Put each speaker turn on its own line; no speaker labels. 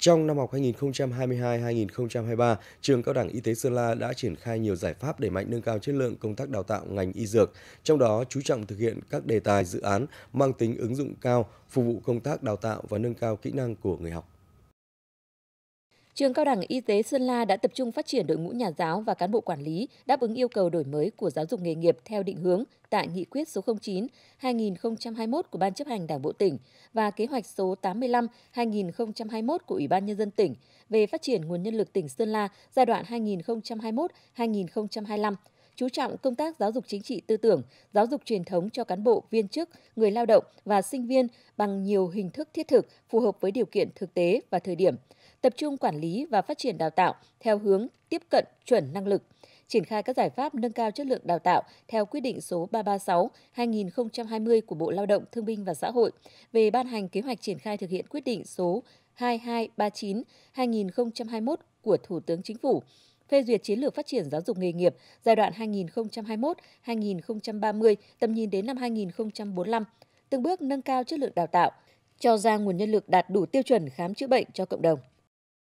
Trong năm học 2022-2023, trường Cao đẳng Y tế Sơn La đã triển khai nhiều giải pháp để mạnh nâng cao chất lượng công tác đào tạo ngành y dược, trong đó chú trọng thực hiện các đề tài dự án mang tính ứng dụng cao, phục vụ công tác đào tạo và nâng cao kỹ năng của người học.
Trường Cao đẳng Y tế Sơn La đã tập trung phát triển đội ngũ nhà giáo và cán bộ quản lý đáp ứng yêu cầu đổi mới của giáo dục nghề nghiệp theo định hướng tại Nghị quyết số 09 2021 của Ban chấp hành Đảng bộ tỉnh và kế hoạch số 85 2021 của Ủy ban nhân dân tỉnh về phát triển nguồn nhân lực tỉnh Sơn La giai đoạn 2021-2025 chú trọng công tác giáo dục chính trị tư tưởng, giáo dục truyền thống cho cán bộ, viên chức, người lao động và sinh viên bằng nhiều hình thức thiết thực phù hợp với điều kiện thực tế và thời điểm – tập trung quản lý và phát triển đào tạo theo hướng tiếp cận chuẩn năng lực, triển khai các giải pháp nâng cao chất lượng đào tạo theo quyết định số 336/2020 của Bộ Lao động, Thương binh và Xã hội về ban hành kế hoạch triển khai thực hiện quyết định số 2239/2021 của Thủ tướng Chính phủ phê duyệt chiến lược phát triển giáo dục nghề nghiệp giai đoạn 2021-2030, tầm nhìn đến năm 2045, từng bước nâng cao chất lượng đào tạo, cho ra nguồn nhân lực đạt đủ tiêu chuẩn khám chữa bệnh cho cộng đồng.